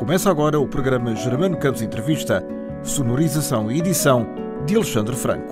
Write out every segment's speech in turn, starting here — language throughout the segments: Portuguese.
Começa agora o programa Germano Campos Entrevista, sonorização e edição de Alexandre Franco.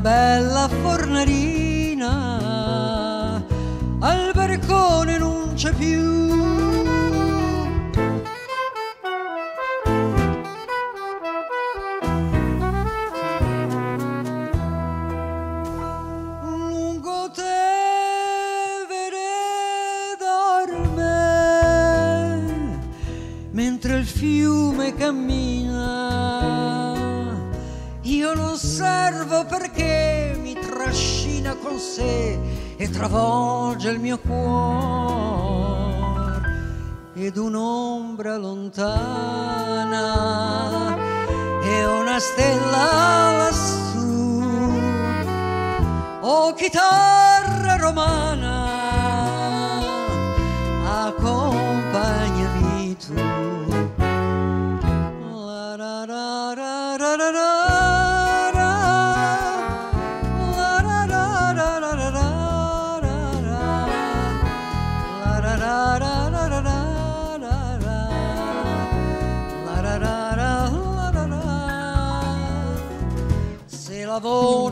bella fornarina, al barcone non c'è più. mentre il fiume cammina. sé e travolge il mio cuore ed un'ombra lontana e una stella lassù. Oh chitarra romana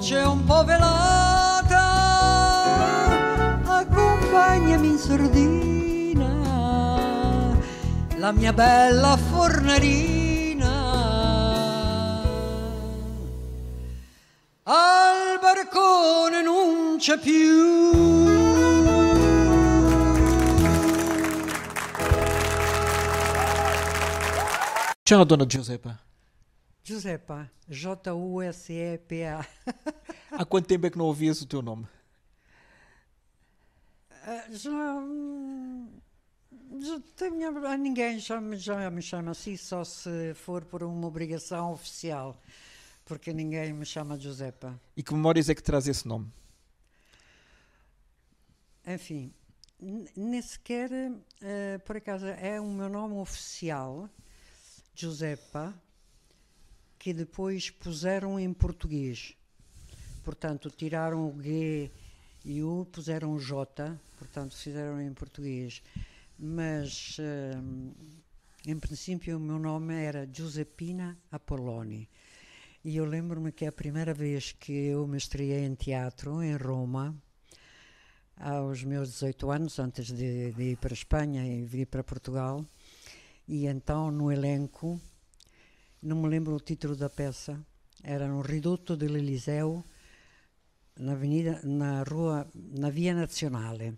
voce un po' velata, accompagnami in sordina, la mia bella fornarina. Al barcone non c'è più. Ciao Donna Giuseppe. Josepa, J-U-S-E-P-A. Há quanto tempo é que não ouvias o teu nome? Uh, já, já, ninguém já, já me chama assim, só se for por uma obrigação oficial, porque ninguém me chama Josepa. E que memórias é que traz esse nome? Enfim, nem sequer, uh, por acaso, é o meu nome oficial, Josepa que depois puseram em português. Portanto, tiraram o G e o puseram o J, portanto, fizeram em português. Mas, eh, em princípio, o meu nome era Giuseppina Apolloni. E eu lembro-me que a primeira vez que eu me estreiei em teatro, em Roma, aos meus 18 anos, antes de, de ir para a Espanha e vir para Portugal, e então no elenco não me lembro o título da peça, era no Ridotto do na avenida, na rua, na Via Nazionale.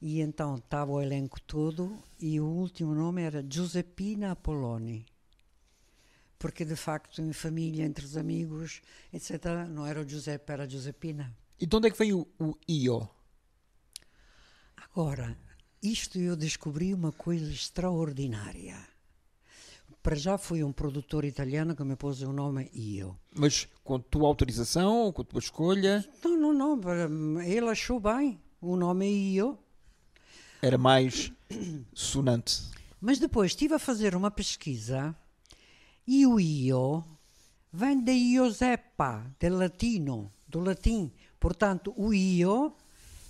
E então estava o elenco todo e o último nome era Giuseppina Apolloni. Porque de facto em família, entre os amigos, etc, não era o Giuseppe, era a Giuseppina. E de onde é que veio o io? Agora, isto eu descobri uma coisa extraordinária para já fui um produtor italiano que me pôs o nome eu. Mas com tua autorização, com tua escolha? Não, não, não. Ele achou bem o nome eu. Era mais sonante. Mas depois estive a fazer uma pesquisa e o io vem de Iosepa, de latino, do latim. Portanto, o io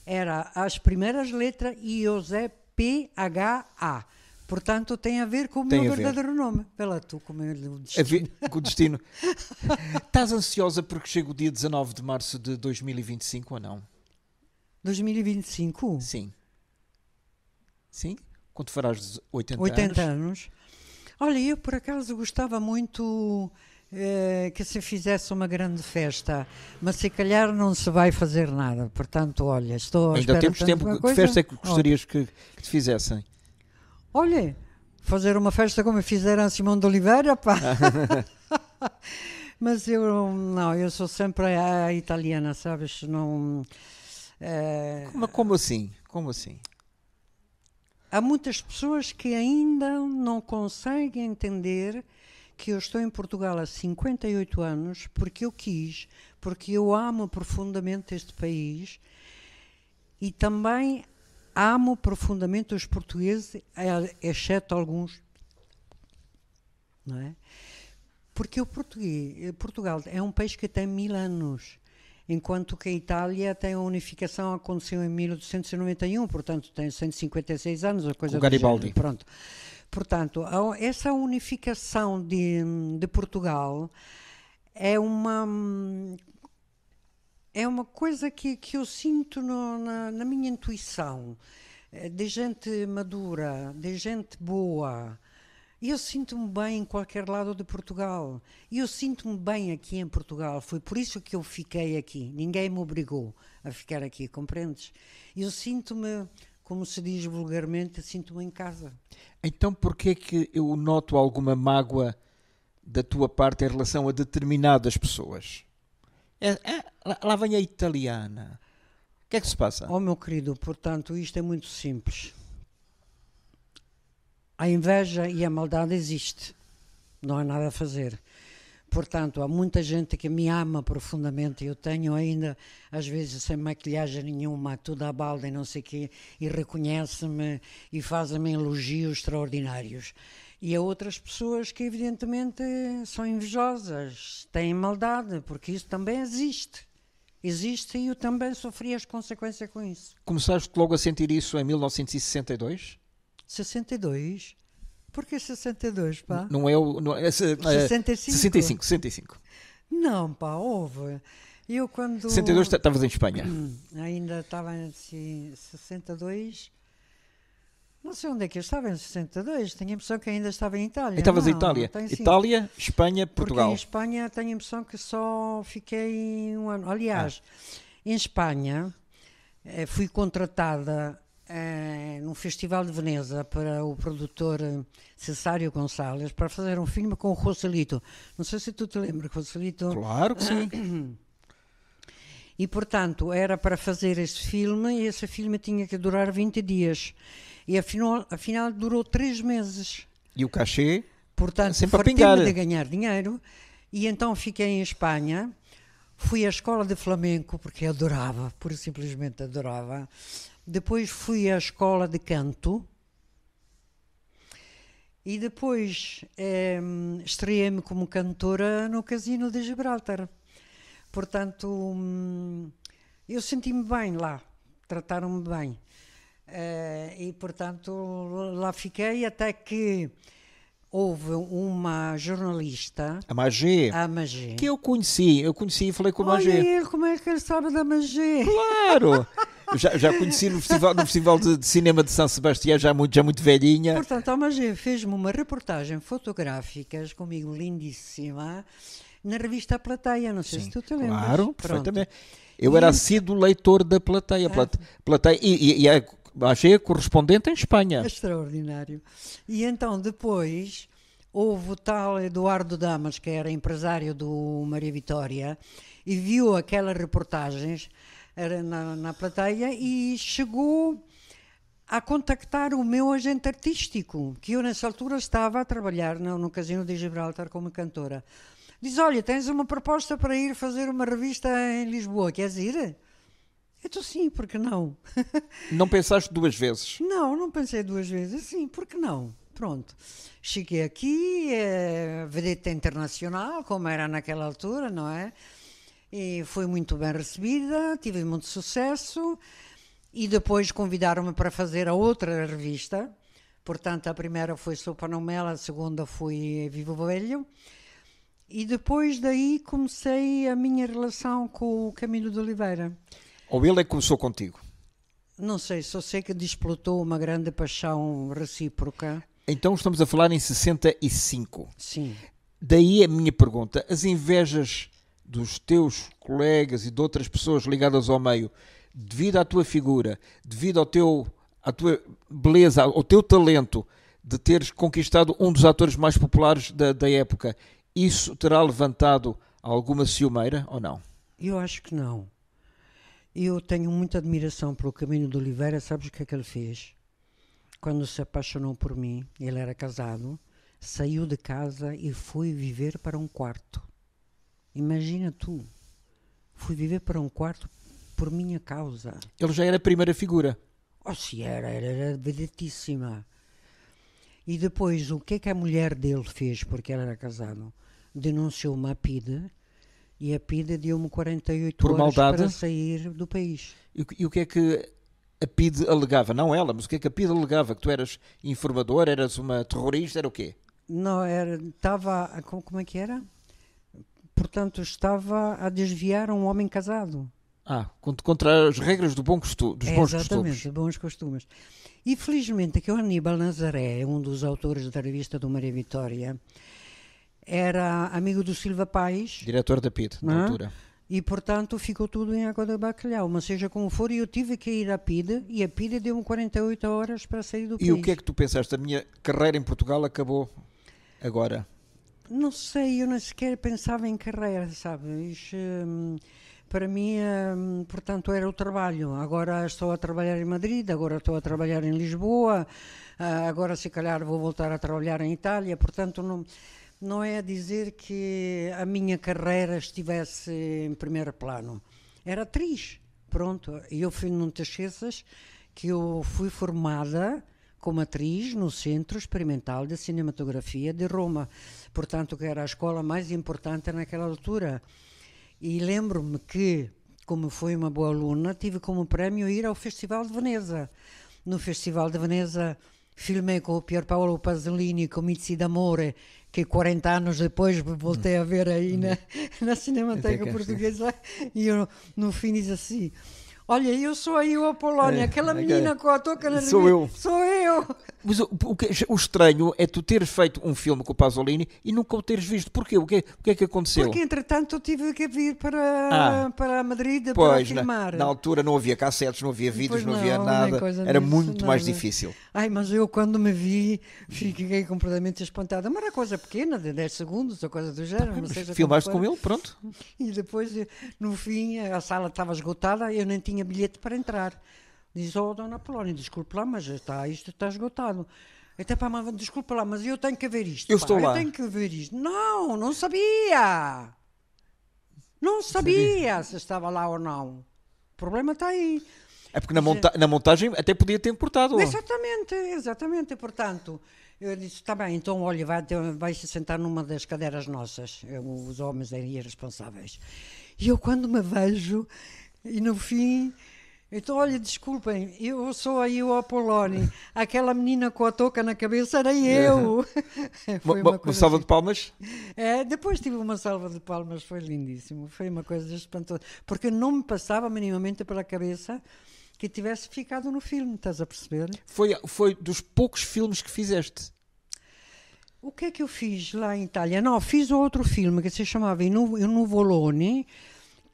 era as primeiras letras Iosep P-H-A. Portanto, tem a ver com o tem meu verdadeiro ver. nome. Pela tu, como é o destino. Ver, com o destino. Estás ansiosa porque chega o dia 19 de março de 2025 ou não? 2025? Sim. Sim? Quando farás 80, 80 anos? anos. Olha, eu por acaso gostava muito eh, que se fizesse uma grande festa, mas se calhar não se vai fazer nada. Portanto, olha, estou a Ainda temos tempo. Que festa é que gostarias que, que te fizessem? Olha, fazer uma festa como fizeram Simão de Oliveira, pá. Mas eu não, eu sou sempre a, italiana, sabes? Não. É... Eh, como, como assim? Como assim? Há muitas pessoas que ainda não conseguem entender que eu estou em Portugal há 58 anos porque eu quis, porque eu amo profundamente este país e também amo profundamente os portugueses, é, exceto alguns, não é? Porque o português, Portugal é um país que tem mil anos, enquanto que a Itália tem a unificação aconteceu em 1891, portanto tem 156 anos, a coisa o Garibaldi. Género, pronto. Portanto, essa unificação de, de Portugal é uma hum, é uma coisa que, que eu sinto no, na, na, minha intuição, é, de gente madura, de gente boa. Eu sinto-me bem em qualquer lado de Portugal. E eu sinto-me bem aqui em Portugal. Foi por isso que eu fiquei aqui. Ninguém me obrigou a ficar aqui, compreendes? Eu sinto-me, como se diz vulgarmente, sinto-me em casa. Então, porquê que eu noto alguma mágoa da tua parte em relação a determinadas pessoas? É, é, lá vem a italiana. O que é que se passa? Oh, meu querido, portanto, isto é muito simples. A inveja e a maldade existem. Não há nada a fazer. Portanto, há muita gente que me ama profundamente. Eu tenho ainda, às vezes, sem maquilhagem nenhuma, tudo à balda e não sei o quê, e reconhece-me e faz-me elogios extraordinários e a outras pessoas que, evidentemente, são invejosas, têm maldade, porque isso também existe. Existe e eu também sofri as consequências com isso. Começaste logo a sentir isso em 1962? 62? Por que 62, pá? Não é o. Não é, é, 65. 65, 65. Não, pá, houve. Eu quando. 62 estavas em Espanha. Hum, ainda estava em 62. Não sei onde é que eu estava, em 62. Tenho a impressão que ainda estava em Itália. Estavas em Itália? Tenho, assim. Itália, Espanha, Portugal. Porque em Espanha tenho a impressão que só fiquei um ano. Aliás, ah. em Espanha eh, fui contratada eh, num festival de Veneza para o produtor eh, Cesário Gonçalves para fazer um filme com o Rosalito. Não sei se tu te lembras, Rosalito. Claro que sim. E, portanto, era para fazer esse filme e esse filme tinha que durar 20 dias. E afinal, afinal durou três meses. E o cachê? Portanto, sempre a pingar. de ganhar dinheiro. E então fiquei em Espanha. Fui à escola de flamenco, porque adorava, pura e simplesmente adorava. Depois fui à escola de canto. E depois ehm, estreiei-me como cantora no Casino de Gibraltar. Portanto, hum, eu senti-me bem lá, trataram-me bem. Uh, e, portanto, lá fiquei até que houve uma jornalista. A Magê. A Que eu conheci. Eu conheci e falei com a Magê. ele, como é que ele sabe da Magê? Claro! já, já conheci no Festival, no festival de, de, Cinema de São Sebastião, já muito, já muito velhinha. Portanto, a Magê fez-me uma reportagem fotográfica, comigo lindíssima, na revista Plateia. Não sei Sim, se tu te lembras. Claro, perfeitamente. Pronto. Eu e... era sido leitor da Plateia. Ah. Plateia e, e, e a é achei correspondente em Espanha. Extraordinário. E então depois houve o tal Eduardo Damas, que era empresário do Maria Vitória, e viu aquelas reportagens na, na plateia e chegou a contactar o meu agente artístico, que eu nessa altura estava a trabalhar no, no Casino de Gibraltar como cantora. Diz: Olha, tens uma proposta para ir fazer uma revista em Lisboa, queres ir? Então sim, porque não? não pensaste duas vezes? Não, não pensei duas vezes. Sim, porque não? Pronto. Cheguei aqui, é, vedeta internacional, como era naquela altura, não é? E fui muito bem recebida, tive muito sucesso e depois convidaram-me para fazer a outra revista. Portanto, a primeira foi Sopa Nomela, a segunda foi Vivo Velho. E depois daí comecei a minha relação com o Camilo de Oliveira. Ou ele é que começou contigo? Não sei, só sei que disputou uma grande paixão recíproca. Então estamos a falar em 65. Sim. Daí a minha pergunta: as invejas dos teus colegas e de outras pessoas ligadas ao meio, devido à tua figura, devido ao teu, à tua beleza, ao teu talento de teres conquistado um dos atores mais populares da, da época, isso terá levantado alguma ciumeira ou não? Eu acho que não. Eu tenho muita admiração pelo Caminho de Oliveira. Sabes o que é que ele fez? Quando se apaixonou por mim, ele era casado, saiu de casa e foi viver para um quarto. Imagina tu, fui viver para um quarto por minha causa. Ele já era a primeira figura. Oh, se era, era, era vedetíssima. E depois, o que é que a mulher dele fez, porque ela era casado? Denunciou uma PIDE, e a PIDE deu-me 48 Por horas maldade. para sair do país. E, e o que é que a PIDE alegava? Não ela, mas o que é que a PIDE alegava? Que tu eras informador, eras uma terrorista, era o quê? Não, era, estava, como é que era? Portanto, estava a desviar um homem casado. Ah, contra as regras do bom costu, dos bons costumes. Exatamente, bons costumes. E felizmente que o Aníbal Nazaré, um dos autores da revista do Maria Vitória, era amigo do Silva Paes. Diretor da PID, na é? altura. E, portanto, ficou tudo em água de bacalhau. Mas seja como for, eu tive que ir à PID e a PID deu-me 48 horas para sair do e país. E o que é que tu pensaste? A minha carreira em Portugal acabou agora. Não sei, eu nem sequer pensava em carreira, sabes? Hum, para mim, hum, portanto, era o trabalho. Agora estou a trabalhar em Madrid, agora estou a trabalhar em Lisboa, ah, agora se calhar vou voltar a trabalhar em Itália, portanto, não não é dizer que a minha carreira estivesse em primeiro plano. Era atriz, pronto. E eu fui num Texas que eu fui formada como atriz no Centro Experimental de Cinematografia de Roma, portanto que era a escola mais importante naquela altura. E lembro-me que, como fui uma boa aluna, tive como prémio ir ao Festival de Veneza. No Festival de Veneza filme com Pierpaolo Pasolini, Comizi d'amore, che 40 anni dopo voltei a vedere aí na, na Cinemateca Portuguesa, e eu não, não così. Olha, eu sou a o Apolónia, é, aquela é menina é. com a touca na Sou eu. Sou eu. Mas o, o, que, o, estranho é tu ter feito um filme com o Pasolini e nunca o teres visto. Porquê? O que, é, o que é que aconteceu? Porque, entretanto, eu tive que vir para, ah, para Madrid pois, para filmar. Na, na altura não havia cassetes, não havia vídeos, não, não, havia nada. Era disso, muito nada. mais difícil. Ai, mas eu quando me vi fiquei completamente espantada. Mas era coisa pequena, de 10 segundos ou coisa do tá género. Mas, filmaste com ele, pronto. E depois, no fim, a sala estava esgotada, e eu nem tinha tinha bilhete para entrar. Diz, oh, dona Polónia, desculpe lá, mas está, isto está esgotado. Até então, para mas desculpa lá, mas eu tenho que ver isto. Eu pá, estou lá. Eu tenho que ver isto. Não, não sabia. Não sabia, sabia. se estava lá ou não. O problema está aí. É porque na, monta na montagem até podia ter importado. Exatamente, exatamente. Portanto, eu disse, está bem, então olha, vai, vai se sentar numa das cadeiras nossas. Eu, os homens eram irresponsáveis. E eu quando me vejo, e no fim, então, olha, desculpem, eu sou a o Apoloni, aquela menina com a touca na cabeça era eu. Uhum. foi uma, uma, uma salva de assim. palmas? É, depois tive uma salva de palmas, foi lindíssimo, foi uma coisa espantosa, porque não me passava minimamente pela cabeça que tivesse ficado no filme, estás a perceber? Foi, foi dos poucos filmes que fizeste. O que é que eu fiz lá em Itália? Não, fiz outro filme que se chamava Inu Nuvoloni,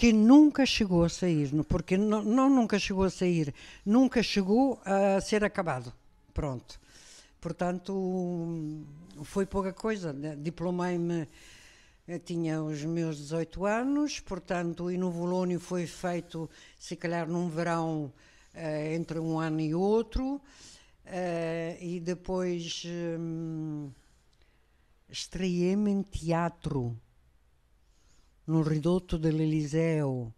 que nunca chegou a sair, porque não, não nunca chegou a sair, nunca chegou a ser acabado. Pronto. Portanto, foi pouca coisa. Diplomei-me, tinha os meus 18 anos, portanto, e no Volônio foi feito, se calhar, num verão eh, entre um ano e outro. Eh, e depois hum, estreiei-me em teatro no ridotto dell'Eliseo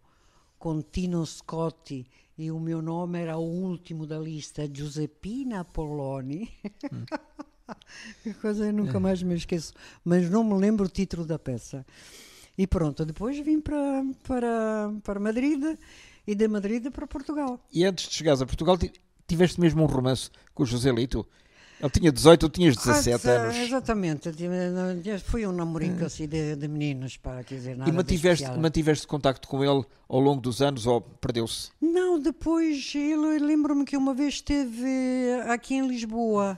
com Tino Scotti e o meu nome era o último da lista, Giuseppina Apolloni. Hum. Mm. que coisa eu nunca é. Eh. mais me esqueço, mas não me lembro o título da peça. E pronto, depois vim para, para, para Madrid e de Madrid para Portugal. E antes de chegares a Portugal, tiveste mesmo um romance com o José Lito, ele tinha 18, tu tinhas 17 ah, anos. Exatamente. Foi um namorinho é. assim de, de meninos, para dizer nada. E mantiveste, mantiveste contacto com ele ao longo dos anos ou perdeu-se? Não, depois ele lembro-me que uma vez esteve aqui em Lisboa.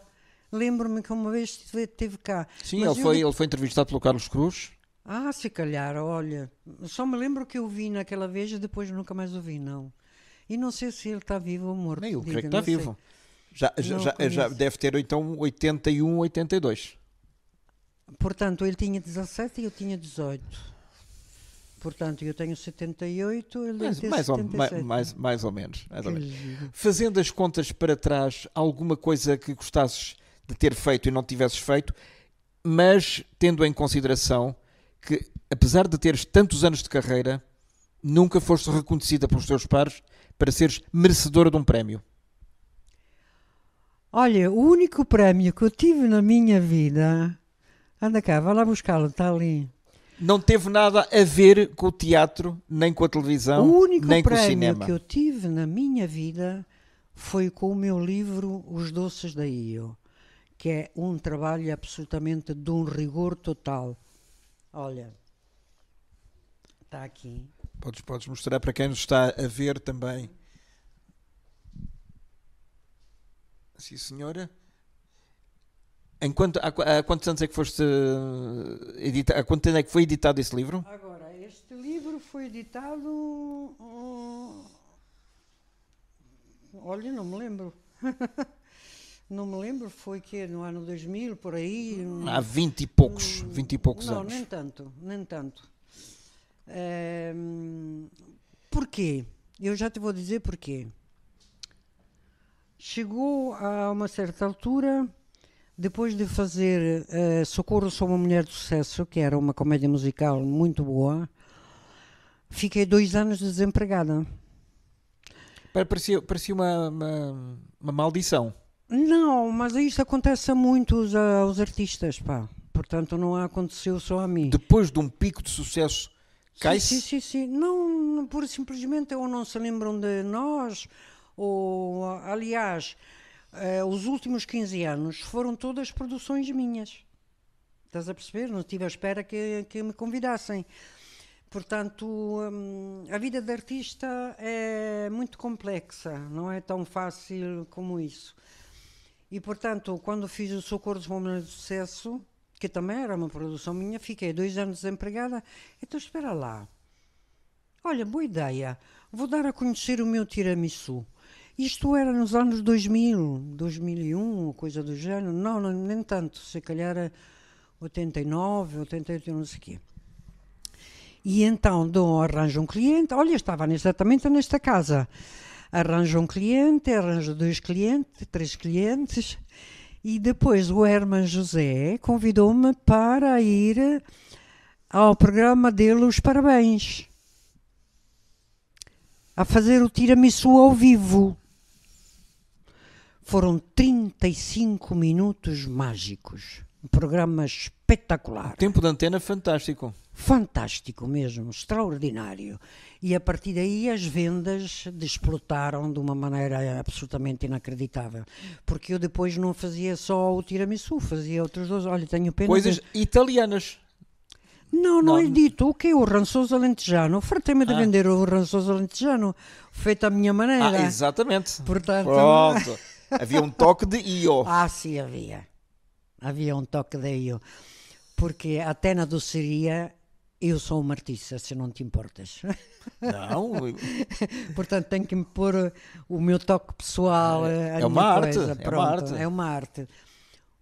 Lembro-me que uma vez esteve cá. Sim, ele foi, ele foi entrevistado pelo Carlos Cruz. Ah, se calhar, olha. Só me lembro que eu vi naquela vez e depois nunca mais ouvi, não. E não sei se ele está vivo ou morto. Nem eu creio que está vivo. Sei. Já, já, já, é, já, deve ter então 81, 82. Portanto, ele tinha 17 e eu tinha 18. Portanto, eu tenho 78, ele mais, tem mais, 77. Ou, mais, mais ou menos. Mais ou menos. Fazendo as contas para trás, alguma coisa que gostasses de ter feito e não tivesses feito, mas tendo em consideração que, apesar de teres tantos anos de carreira, nunca foste reconhecida pelos teus pares para seres merecedora de um prémio. Olha, o único prémio que eu tive na minha vida. Anda cá, vai lá buscá-lo, está ali. Não teve nada a ver com o teatro, nem com a televisão, nem com o cinema. O único prémio que eu tive na minha vida foi com o meu livro Os Doces da IO, que é um trabalho absolutamente de um rigor total. Olha, está aqui. Podes, podes mostrar para quem nos está a ver também. Sim, senhora. Enquanto, há, há quantos anos é que foste eh, há quanto tempo é que foi editado esse livro? Agora, este livro foi editado. Hum, olha, não me lembro. não me lembro, foi que no ano 2000, por aí. Hum, há 20 e poucos, hum, 20 e poucos não, anos. Não, nem tanto, nem tanto. Eh, hum, porquê? Eu já te vou dizer porquê. Chegou a uma certa altura, depois de fazer uh, Socorro Sou uma Mulher de Sucesso, que era uma comédia musical muito boa, fiquei dois anos desempregada. Parecia, parecia uma, uma, uma maldição. Não, mas isso acontece a muitos aos artistas, pá. Portanto, não aconteceu só a mim. Depois de um pico de sucesso, cai-se? Sim, sim, sim, sim. Não, por simplesmente ou não se lembram de nós, ou, aliás, uh, os últimos 15 anos foram todas produções minhas. Estás a perceber? Não estive à espera que, que me convidassem. Portanto, hum, a vida de artista é muito complexa, não é tão fácil como isso. E, portanto, quando fiz o Socorro dos Momentos de Sucesso, que também era uma produção minha, fiquei dois anos desempregada. Então, espera lá. Olha, boa ideia. Vou dar a conhecer o meu tiramisu. Isto era nos anos 2000, 2001, coisa do género. Não, não nem tanto. Se calhar era 89, 88, não sei o quê. E então dou, arranjo um cliente. Olha, estava exatamente nesta casa. Arranjo um cliente, arranjo dois clientes, três clientes. E depois o Herman José convidou-me para ir ao programa dele Os Parabéns a fazer o tiramisu ao vivo. Foram 35 minutos mágicos. Um programa espetacular. O tempo de antena fantástico. Fantástico mesmo, extraordinário. E a partir daí as vendas desplotaram de uma maneira absolutamente inacreditável. Porque eu depois não fazia só o tiramisu, fazia outros dois. Olha, tenho pena. Coisas de... italianas. Não, não, não é dito. O que é o rançoso alentejano? Fartei-me de ah. vender o rançoso alentejano, feito à minha maneira. Ah, exatamente. Portanto, Pronto. Havia um toque de Io. Ah, sim, havia. Havia um toque de Io. Porque até na doceria eu sou uma artista, se não te importas. Não. Portanto, tenho que me pôr o meu toque pessoal. É, é, é uma arte, é uma arte. É uma arte.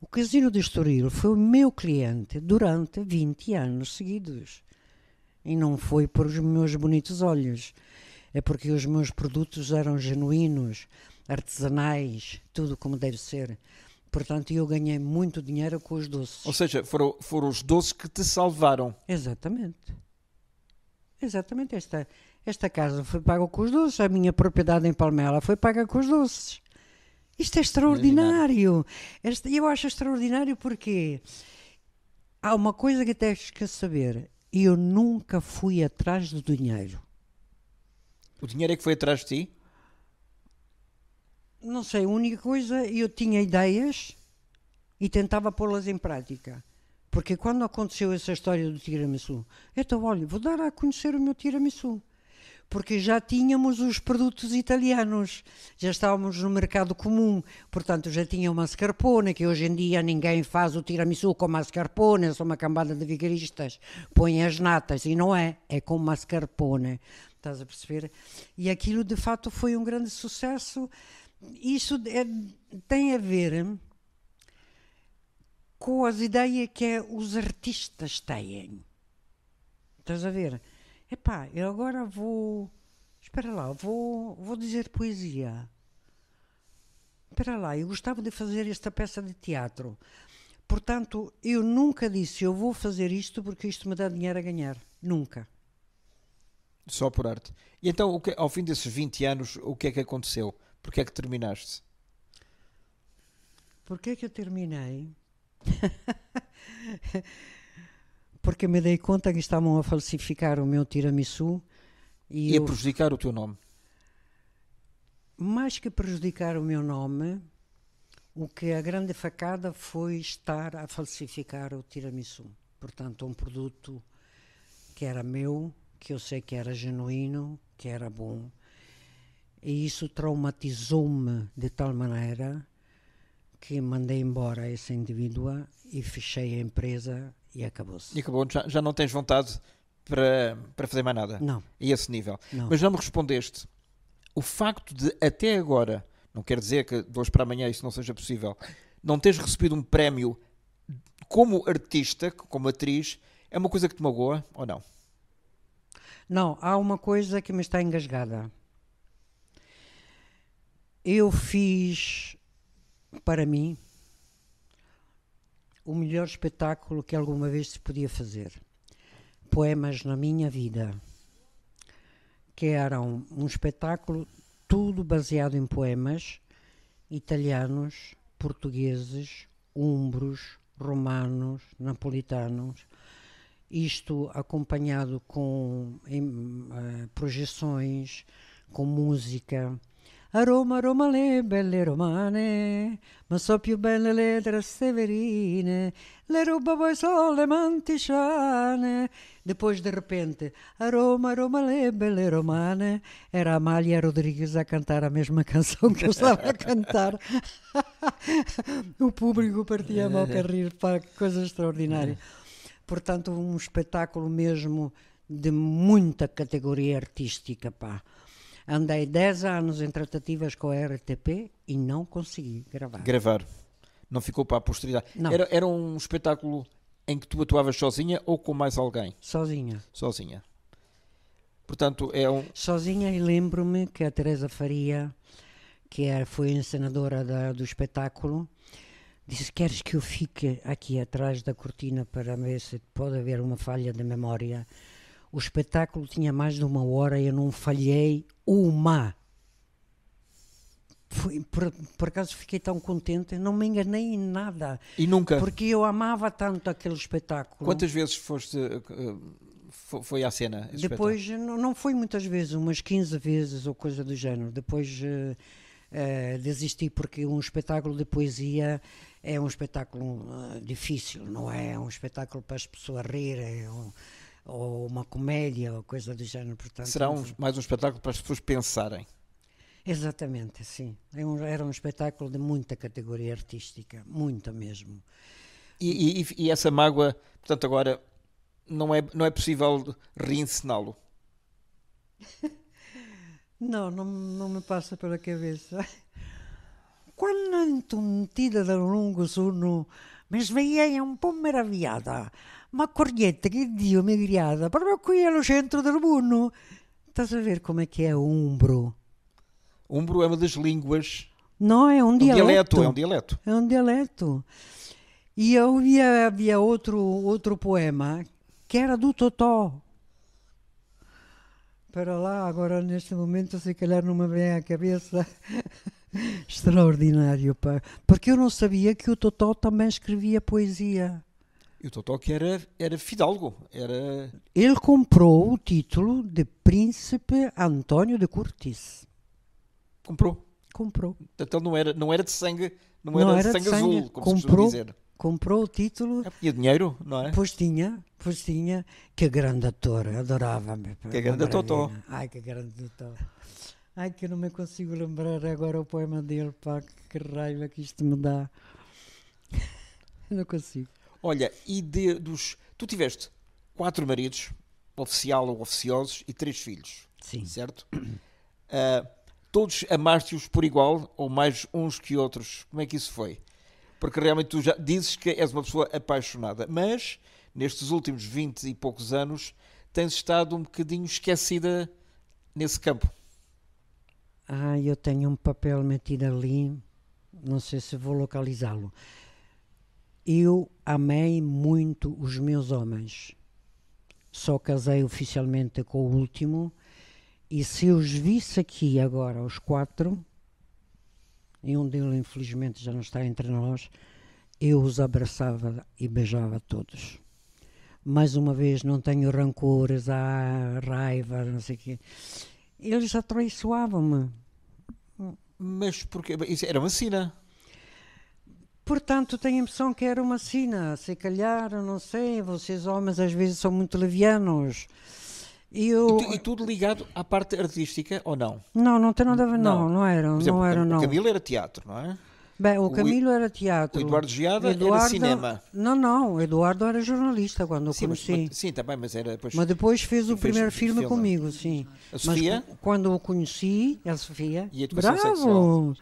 O Casino de Estoril foi o meu cliente durante 20 anos seguidos. E não foi por os meus bonitos olhos é porque os meus produtos eram genuínos, artesanais, tudo como deve ser. Portanto, eu ganhei muito dinheiro com os doces. Ou seja, foram, foram os doces que te salvaram. Exatamente. Exatamente. Esta, esta casa foi paga com os doces, a minha propriedade em Palmela foi paga com os doces. Isto é extraordinário. Este, eu acho extraordinário porque há uma coisa que tens que saber. Eu nunca fui atrás do dinheiro. O dinheiro é que foi atrás de ti? Não sei, a única coisa, eu tinha ideias e tentava pô-las em prática. Porque quando aconteceu essa história do tiramisu, então olha, vou dar a conhecer o meu tiramisu. Porque já tínhamos os produtos italianos, já estávamos no mercado comum, portanto já tinha o mascarpone, que hoje em dia ninguém faz o tiramisu com mascarpone, é só uma cambada de vigaristas, põem as natas, e não é, é com mascarpone. Estás a perceber? E aquilo de fato foi um grande sucesso. Isso é, tem a ver com as ideias que os artistas têm. Estás a ver? Epá, eu agora vou. Espera lá, vou, vou dizer poesia. Espera lá, eu gostava de fazer esta peça de teatro. Portanto, eu nunca disse eu vou fazer isto porque isto me dá dinheiro a ganhar. Nunca. Só por arte. E então, que, ao fim desses 20 anos, o que é que aconteceu? Porquê é que terminaste? Porquê é que eu terminei? Porque me dei conta que estavam a falsificar o meu tiramisu. E, e eu... a prejudicar o teu nome. Mais que prejudicar o meu nome, o que a grande facada foi estar a falsificar o tiramisu. Portanto, um produto que era meu, que eu sei que era genuíno, que era bom. E isso traumatizou-me de tal maneira que mandei embora essa indivídua e fechei a empresa e acabou-se. E acabou, já, já não tens vontade para, para fazer mais nada? Não. E esse nível? Não. Mas não me respondeste. O facto de até agora, não quer dizer que de hoje para amanhã isso não seja possível, não teres recebido um prémio como artista, como atriz, é uma coisa que te magoa ou não? Não, há uma coisa que me está engasgada. Eu fiz para mim o melhor espetáculo que alguma vez se podia fazer. Poemas na minha vida, que eram um espetáculo tudo baseado em poemas italianos, portugueses, umbros, romanos, napolitanos isto acompanhado com em, uh, projeções, com música. Aroma, Roma le belle romane, ma so più belle le severine, le ruba voi sole le manticiane. Depois, de repente, Aroma, Roma le belle romane, era a Amália Rodrigues a cantar a mesma canção que eu estava a cantar. o público partia mau ao carrir para coisa extraordinária. Portanto, um espetáculo mesmo de muita categoria artística, pá. Andei 10 anos em tratativas com a RTP e não consegui gravar. Gravar. Não ficou para a posteridade. Não. Era, era um espetáculo em que tu atuavas sozinha ou com mais alguém? Sozinha. Sozinha. Portanto, é um... Sozinha e lembro-me que a Teresa Faria, que era, é, foi encenadora da, do espetáculo, Disse: Queres que eu fique aqui atrás da cortina para ver se pode haver uma falha de memória? O espetáculo tinha mais de uma hora e eu não falhei uma. Foi, por, por, acaso fiquei tão contente, não me enganei em nada. E nunca? Porque eu amava tanto aquele espetáculo. Quantas vezes foste. Eh, eh, foi à cena? Depois, espetáculo? não foi muitas vezes, umas 15 vezes ou coisa do género. Depois uh, desisti, porque um espetáculo de poesia é um espetáculo ah, difícil, não é? É um espetáculo para as pessoas rirem. É um, ou uma comédia ou coisa do género. Portanto, Será um, mais um espetáculo para as pessoas pensarem? Exatamente, sim. Era é um, era um espetáculo de muita categoria artística, muita mesmo. E, e, e, essa mágoa, portanto, agora não é, não é possível reencená-lo? não, não, não me passa pela cabeça. Quando tira da lungo sono, mi svegliai un po' meravigliata, ma accorgette che Dio mi criata proprio qui allo centro del mondo, da saber como é que é o umbro. Umbro é uma das línguas. Não, é um dialeto. Um dialeto é um dialeto. É um dialeto. E eu via, havia outro, outro poema que era do Totó. Para lá, agora neste momento, se calhar não me vem à cabeça. Extraordinário, pá. Porque eu não sabia que o Totó também escrevia poesia. E o Totó que era, era fidalgo, era... Ele comprou o título de Príncipe António de Curtis. Comprou? Comprou. então não era, não era de sangue, não, não era, de sangue, sangue azul, como comprou, se dizer. Comprou o título. É, tinha dinheiro, não é? Pois tinha, pois tinha. Que grande ator, adorava-me. Que grande Totó. Ai, que grande Totó. Ai, que eu não me consigo lembrar agora o poema dele, pá, que raiva que isto me dá. não consigo. Olha, e de, dos. Tu tiveste quatro maridos, oficial ou oficiosos, e três filhos. Sim. Certo? Uh, todos amaste-os por igual, ou mais uns que outros? Como é que isso foi? Porque realmente tu já dizes que és uma pessoa apaixonada, mas nestes últimos vinte e poucos anos tens estado um bocadinho esquecida nesse campo. Ah, eu tenho um papel metido ali, não sei se vou localizá-lo. Eu amei muito os meus homens. Só casei oficialmente com o último. E se eu os visse aqui agora, os quatro, e um deles infelizmente já não está entre nós, eu os abraçava e beijava todos. Mais uma vez, não tenho rancores, ah, raiva, não sei o quê eles atraiçoavam-me. Mas porque isso era uma sina. Portanto, tenho a impressão que era uma sina, se calhar, não sei, vocês homens às vezes são muito levianos. Eu... E, tu, e, tudo ligado à parte artística ou não? Não, não tem nada a ver, não, não, não era. Exemplo, não era não. Camila era teatro, não é? Bem, o Camilo o, era teatro. O Eduardo Giada Eduardo, era cinema. Não, não, Eduardo era jornalista quando eu conheci. Mas, sim, também, tá mas era depois. Mas depois fez o primeiro fez, filme, filme, comigo, sim. A Sofia? Mas, quando o conheci, a Sofia. E a Bravo!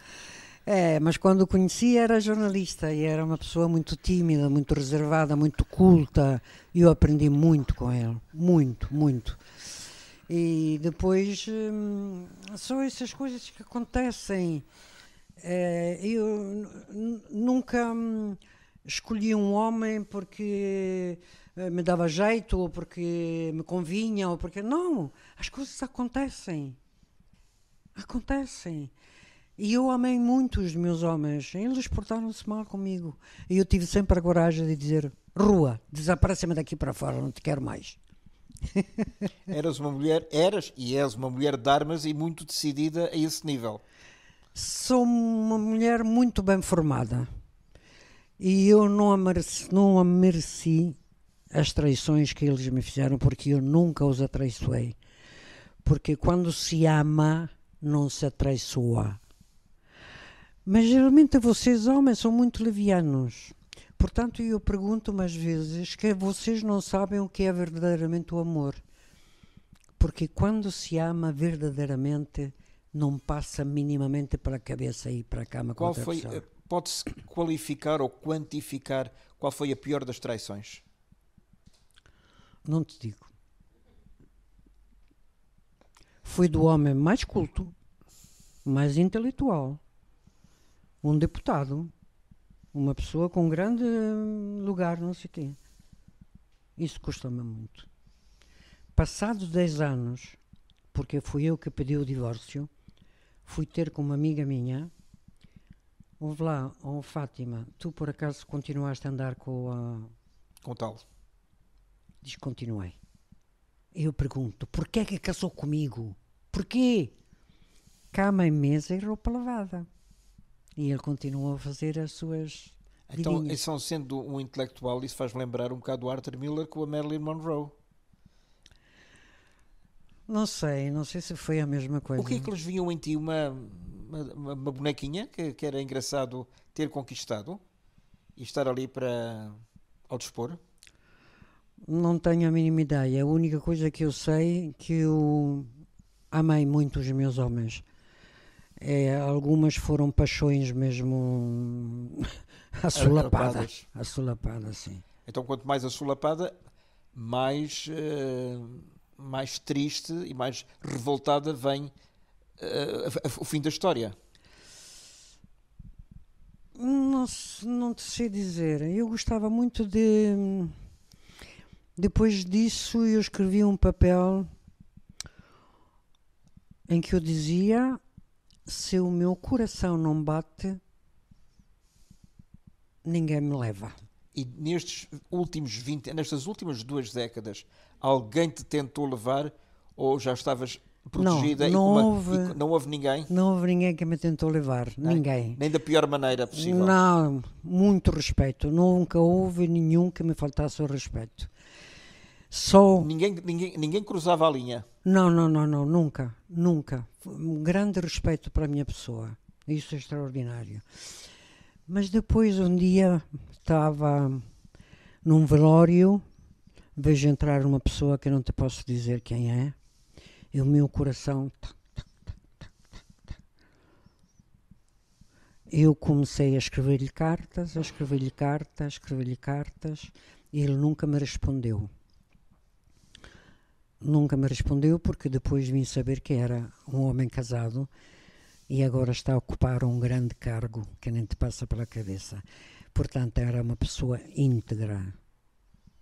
É, mas quando o conheci era jornalista e era uma pessoa muito tímida, muito reservada, muito culta e eu aprendi muito com ele, muito, muito. E depois hum, são essas coisas que acontecem eh, eu nunca hum, escolhi um homem porque eh, me dava jeito ou porque me convinha ou porque não as coisas acontecem acontecem e eu amei muitos dos meus homens eles portaram-se mal comigo e eu tive sempre a coragem de dizer rua desaparece-me daqui para fora não te quero mais eras uma mulher eras e és uma mulher de armas e muito decidida a esse nível Sou uma mulher muito bem formada e eu não a mereci, não a mereci as traições que eles me fizeram porque eu nunca os atraiçoei. Porque quando se ama, não se atraiçoa. Mas geralmente vocês, homens, são muito levianos. Portanto, eu pergunto-me às vezes que vocês não sabem o que é verdadeiramente o amor. Porque quando se ama verdadeiramente, não passa minimamente para a cabeça e para a cama qual com foi eh, pode-se qualificar ou quantificar qual foi a pior das traições não te digo foi do homem mais culto mais intelectual um deputado uma pessoa com grande hum, lugar não sei quê isso custa-me muito passados 10 anos porque fui eu que pedi o divórcio fui ter com uma amiga minha. Houve lá, oh Fátima, tu por acaso continuaste a andar com a. Com tal. Descontinuei. Eu pergunto, porquê é que casou comigo? Porquê? Cama em mesa e roupa lavada. E ele continuou a fazer as suas. Então, são sendo é um intelectual, isso faz lembrar um bocado o Arthur Miller com a Marilyn Monroe. Não sei, não sei se foi a mesma coisa. O que é que eles viam em ti? Uma, uma, uma bonequinha que, que, era engraçado ter conquistado e estar ali para ao dispor? Não tenho a mínima ideia. A única coisa que eu sei é que eu amei muito os meus homens. É, algumas foram paixões mesmo assolapadas. Assolapadas, sim. Então, quanto mais assolapada, mais. Uh mais triste e mais revoltada vem uh, o fim da história? Não, não te sei dizer. Eu gostava muito de. Depois disso, eu escrevi um papel em que eu dizia: se o meu coração não bate, ninguém me leva e nestes últimos 20, nestas últimas duas décadas, alguém te tentou levar ou já estavas protegida não, não e, uma, houve, e, não houve ninguém? Não houve ninguém que me tentou levar, ninguém. Nem da pior maneira possível. Não, muito respeito, nunca houve nenhum que me faltasse o respeito. Só ninguém, ninguém, ninguém cruzava a linha. Não, não, não, não, nunca, nunca. Um grande respeito para a minha pessoa. Isso é extraordinário. Mas depois, um dia, estava num velório, vejo entrar uma pessoa que eu não te posso dizer quem é, e o meu coração. Tá, tá, tá, eu comecei a escrever-lhe cartas, a escrever-lhe cartas, a escrever-lhe cartas, e ele nunca me respondeu. Nunca me respondeu, porque depois vim saber que era um homem casado e agora está a ocupar um grande cargo que nem te passa pela cabeça. Portanto, era uma pessoa íntegra.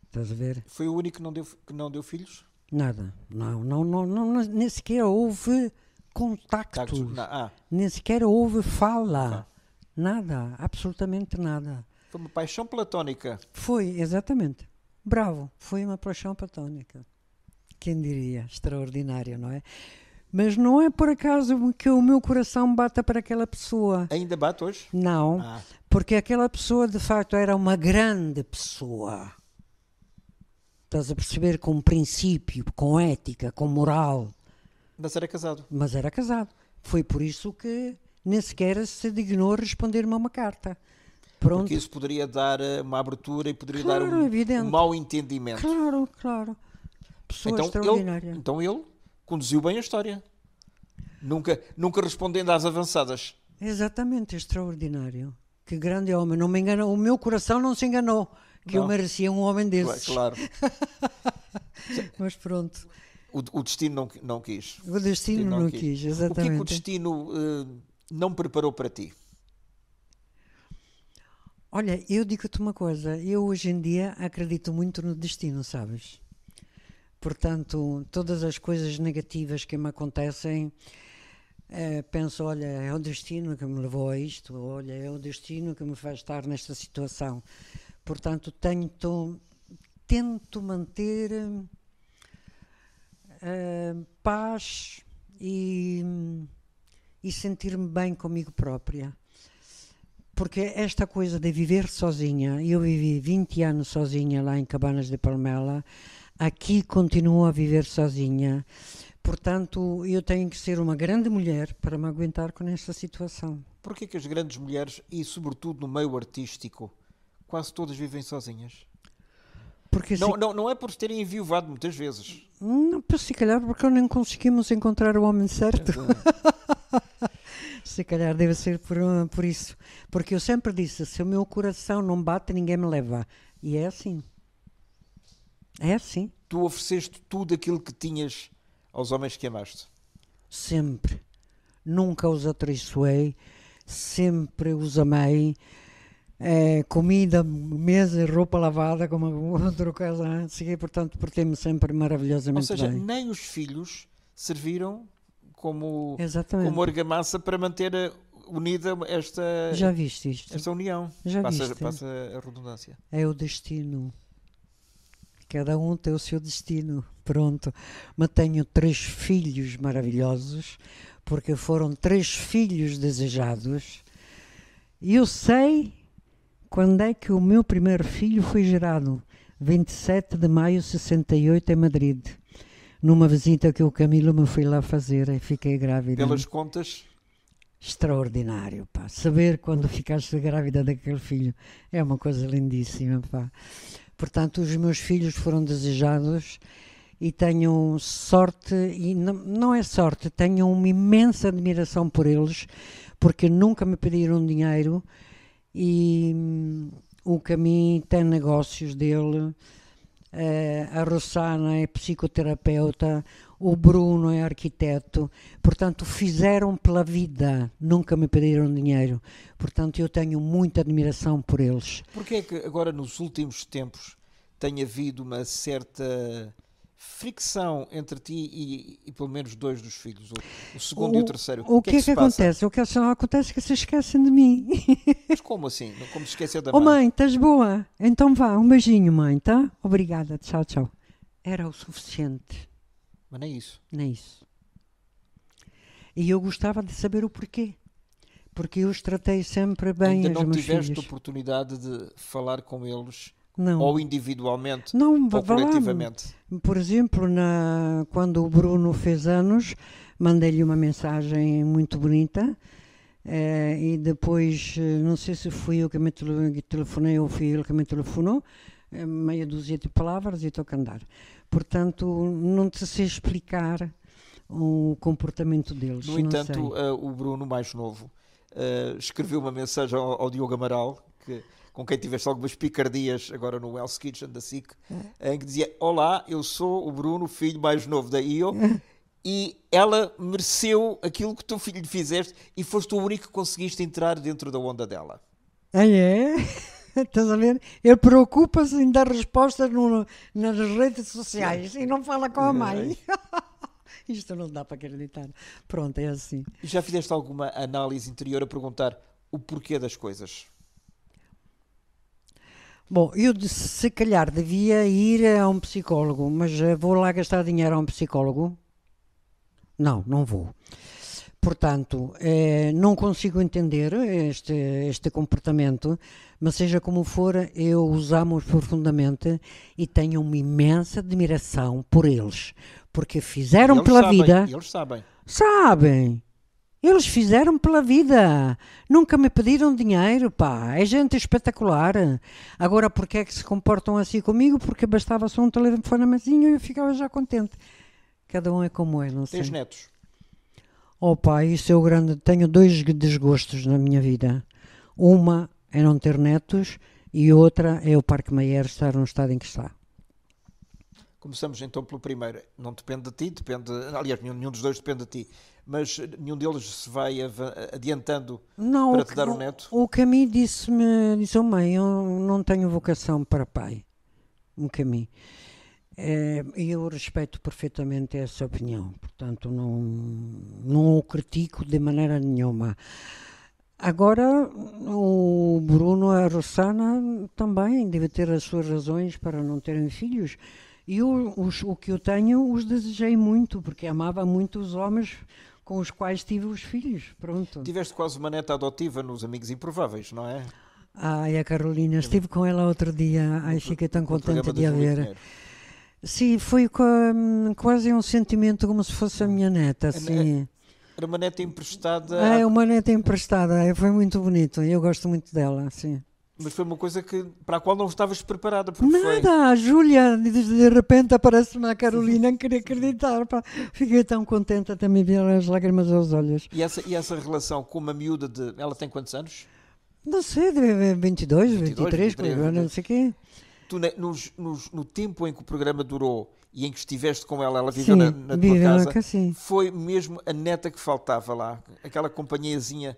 Estás a ver? Foi o único que não deu, que não deu filhos? Nada. Não, não, não, não nem sequer houve contacto, ah. Nem sequer houve fala. Ah. Nada, absolutamente nada. Foi uma paixão platónica. Foi, exatamente. Bravo, foi uma paixão platónica. Quem diria? Extraordinária, não é? Mas não é por acaso que o meu coração bata para aquela pessoa. Ainda bate hoje? Não, ah. porque aquela pessoa de facto era uma grande pessoa. Estás a perceber? Com princípio, com ética, com moral. Mas era casado. Mas era casado. Foi por isso que nem sequer se dignou responder-me a uma carta. Pronto. Porque isso poderia dar eh, uma abertura e poderia claro, dar um, um mau entendimento. Claro, claro. Pessoa então, extraordinária. Ele, então ele conduziu bem a história. Nunca, nunca respondendo às avançadas. Exatamente, extraordinário. Que grande homem. Não me enganou. O meu coração não se enganou que não. eu merecia um homem desses. Claro. Mas pronto. O, o, destino não, não quis. O destino, o não, não, quis, quis exatamente. O que, é que o destino uh, não preparou para ti? Olha, eu digo-te uma coisa. Eu hoje em dia acredito muito no destino, sabes? Portanto, todas as coisas negativas que me acontecem, é, penso, olha, é o destino que me levou a isto, olha, é o destino que me faz estar nesta situação. Portanto, tento, tento manter é, paz e, e sentir-me bem comigo própria. Porque esta coisa de viver sozinha, eu vivi 20 anos sozinha lá em Cabanas de Palmela, Aqui continuo a viver sozinha. Portanto, eu tenho que ser uma grande mulher para me aguentar com esta situação. Por que é as grandes mulheres, e sobretudo no meio artístico, quase todas vivem sozinhas? Porque não, se... não, não é por terem enviuvado muitas vezes. Não, hum, se calhar porque não conseguimos encontrar o homem certo. É se calhar deve ser por, por isso. Porque eu sempre disse, se o meu coração não bate, ninguém me leva. E é assim. É assim. Tu ofereceste tudo aquilo que tinhas aos homens que amaste? Sempre. Nunca os atraiçoei, sempre os amei. É, comida, mesa e roupa lavada, como outro caso antes, é? e portanto portei-me sempre maravilhosamente bem. Ou seja, bem. nem os filhos serviram como, como argamassa para manter unida esta, Já viste isto? esta união. Já passa, viste? passa a redundância. É o destino cada um tem o seu destino. Pronto, mas tenho três filhos maravilhosos, porque foram três filhos desejados. E eu sei quando é que o meu primeiro filho foi gerado, 27 de maio de 68 em Madrid, numa visita que o Camilo me foi lá fazer e fiquei grávida. Pelas contas? Extraordinário, pá. Saber quando ficaste grávida daquele filho é uma coisa lindíssima, pá. Portanto, os meus filhos foram desejados e tenho sorte, e não, não é sorte, tenho uma imensa admiração por eles, porque nunca me pediram dinheiro e hum, o caminho tem negócios dele. Uh, a Rossana é psicoterapeuta, o Bruno é arquiteto, portanto, fizeram pela vida, nunca me pediram dinheiro. Portanto, eu tenho muita admiração por eles. Porquê é que agora, nos últimos tempos, tem havido uma certa fricção entre ti e, e, pelo menos dois dos filhos, o, o segundo o, e o terceiro. O, o que, é que, é que, que acontece? O que acontece é que se esquecem de mim. Mas como assim? Como se esquecer da oh, mãe? Oh mãe, estás boa? Então vá, um beijinho, mãe, tá? Obrigada, tchau, tchau. Era o suficiente. Mas nem isso. Nem isso. E eu gostava de saber o porquê. Porque eu os tratei sempre bem Ainda não tiveste filhos. oportunidade de falar com eles não. ou individualmente não, ou coletivamente? Por exemplo, na, quando o Bruno fez anos, mandei-lhe uma mensagem muito bonita eh, e depois, eh, não sei se fui eu que me telefonei ou fui ele que me telefonou, eh, meia dúzia de palavras e estou a andar. Portanto, não te sei explicar o comportamento deles. No entanto, eh, o Bruno, mais novo, eh, escreveu uma mensagem ao, ao Diogo Amaral, que, com quem tiveste algumas picardias agora no Wells Kitchen da SIC, é. em que dizia: Olá, eu sou o Bruno, filho mais novo da IO. e ela mereceu aquilo que tu filho lhe fizeste e foste o único que conseguiste entrar dentro da onda dela. Ah, é? Estás a ver? Ele preocupa-se em dar respostas no, nas redes sociais e não fala com a é mãe. Isto não dá para acreditar. Pronto, é assim. Já fizeste alguma análise interior a perguntar o porquê das coisas? Bom, eu se calhar devia ir a um psicólogo, mas eh, vou lá gastar dinheiro a um psicólogo? Não, não vou. Portanto, eh, não consigo entender este, este comportamento. Mas seja como for, eu os amo profundamente e tenho uma imensa admiração por eles, porque fizeram eles pela sabem, vida. Eles sabem. Sabem. Eles fizeram pela vida. Nunca me pediram dinheiro, pá. É gente espetacular. Agora, porque é que se comportam assim comigo? Porque bastava só um telefonemazinho e eu ficava já contente. Cada um é como é, não sei. Tens netos? Oh, pá, isso é o grande. Tenho dois desgostos na minha vida. Uma é não ter netos e outra é o Parque Mayer estar no estado em que está. Começamos então pelo primeiro. Não depende de ti, depende. Aliás, nenhum, nenhum dos dois depende de ti. Mas nenhum deles se vai adiantando não, para te dar um neto? O Camille disse-me: disse, mãe, eu não tenho vocação para pai. um Camille. É, eu respeito perfeitamente essa opinião. Portanto, não, não o critico de maneira nenhuma. Agora, o Bruno e a Rossana também devem ter as suas razões para não terem filhos. E o que eu tenho, os desejei muito, porque amava muito os homens com os quais tive os filhos. Pronto. Tiveste quase uma neta adotiva nos Amigos Improváveis, não é? Ai, a Carolina, estive com ela outro dia. Ai, fiquei tão contente de a ver. Sim, foi hum, quase um sentimento como se fosse a minha neta, assim. Era uma neta emprestada. É, é uma neta emprestada. É, foi muito bonito. Eu gosto muito dela, sim. Mas foi uma coisa que, para a qual não estavas preparada. Nada, foi... a Júlia de repente aparece-me a Carolina, não queria acreditar. Pá. Fiquei tão contente, até me vieram as lágrimas aos olhos. E essa, e essa relação com uma miúda de. Ela tem quantos anos? Não sei, 22, 22 23, 23, 23, não sei o quê tu nos, nos, no tempo em que o programa durou e em que estiveste com ela, ela viveu sim, na, na tua casa, foi mesmo a neta que faltava lá, aquela companhiazinha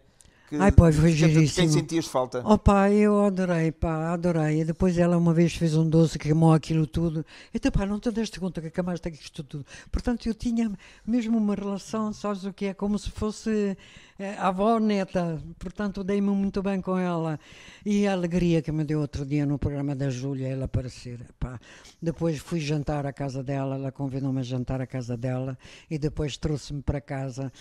que, Ai, pois, foi que é quem sentias falta? Oh pá, eu adorei, pá, adorei. E depois ela uma vez fez um doce que queimou aquilo tudo. Então pá, não te deste conta que acabaste aqui isto tudo. Portanto, eu tinha mesmo uma relação, sabes o que é, como se fosse eh, avó neta. Portanto, dei-me muito bem com ela. E a alegria que me deu outro dia no programa da Júlia, ela aparecer, pá. Depois fui jantar à casa dela, ela convidou-me a jantar à casa dela e depois trouxe-me para casa.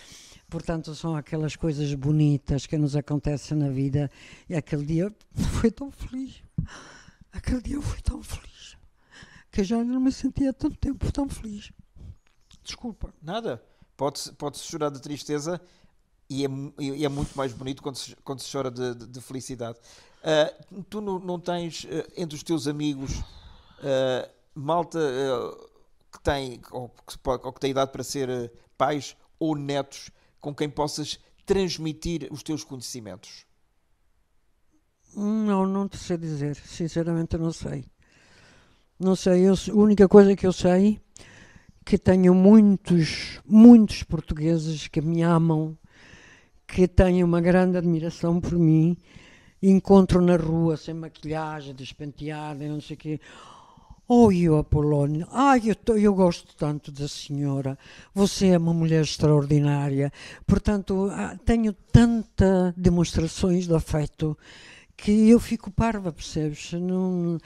Portanto, são aquelas coisas bonitas que nos acontecem na vida. E aquele dia foi tão feliz. Aquele dia foi tão feliz. Que já não me sentia tanto tempo tão feliz. Desculpa. Nada. Pode-se pode chorar de tristeza e é, e é, muito mais bonito quando se, quando se chora de, de, de felicidade. Uh, tu não, não tens, uh, entre os teus amigos, uh, malta que tem, ou que, ou que tem idade para ser pais ou netos, com quem possas transmitir os teus conhecimentos? Não, não te sei dizer. Sinceramente, não sei. Não sei. Eu, a única coisa que eu sei é que tenho muitos, muitos portugueses que me amam, que têm uma grande admiração por mim. Encontro na rua sem maquilhagem, despenteada, não sei o quê Oh, eu, Apolónio, ai, eu, tô, eu gosto tanto da senhora, você é uma mulher extraordinária, portanto, ah, tenho tanta demonstrações de afeto que eu fico parva, percebes? Não,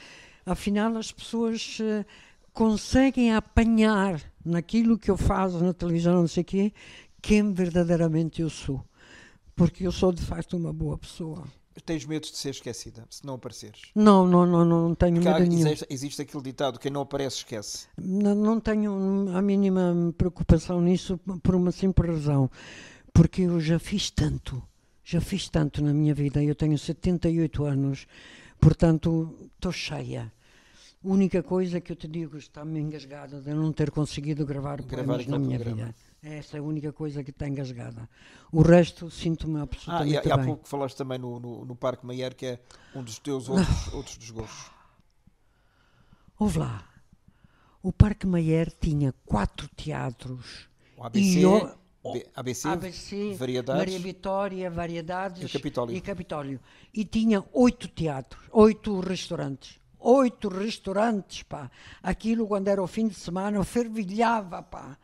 afinal, as pessoas eh, conseguem apanhar naquilo que eu faço na televisão, não sei o quê, quem verdadeiramente eu sou. Porque eu sou, de facto, uma boa pessoa. Tens medo de ser esquecida, se não apareceres? Não, não, não, não tenho Porque medo há, nenhum. Existe, existe aquele ditado, quem não aparece esquece. Não, não tenho a mínima preocupação nisso por uma simples razão, porque eu já fiz tanto, já fiz tanto na minha vida, eu tenho 78 anos, portanto estou cheia. A única coisa que eu te digo, está-me engasgada de não ter conseguido gravar, gravar poemas na minha programa. vida. Essa é a única coisa que está engasgada. O resto sinto-me absolutamente ah, e, há, e há pouco falaste também no, no, no Parque Mayer, que é um dos teus outros, outros desgostos. Ouve lá. O Parque Mayer tinha quatro teatros. O ABC, e o, ABC, ABC Variedades, Maria Vitória, Variedades e Capitólio. e Capitólio. E tinha oito teatros, oito restaurantes oito restaurantes, pá. Aquilo, quando era o fim de semana, fervilhava, pá.